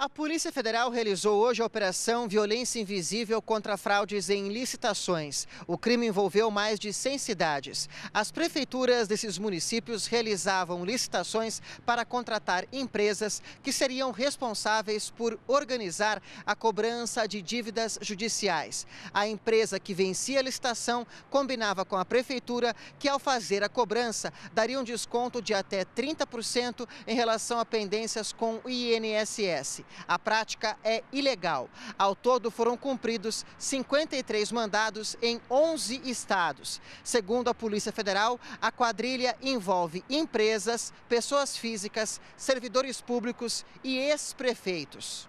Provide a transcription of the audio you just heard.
A Polícia Federal realizou hoje a Operação Violência Invisível contra Fraudes em Licitações. O crime envolveu mais de 100 cidades. As prefeituras desses municípios realizavam licitações para contratar empresas que seriam responsáveis por organizar a cobrança de dívidas judiciais. A empresa que vencia a licitação combinava com a prefeitura que, ao fazer a cobrança, daria um desconto de até 30% em relação a pendências com o INSS. A prática é ilegal. Ao todo foram cumpridos 53 mandados em 11 estados. Segundo a Polícia Federal, a quadrilha envolve empresas, pessoas físicas, servidores públicos e ex-prefeitos.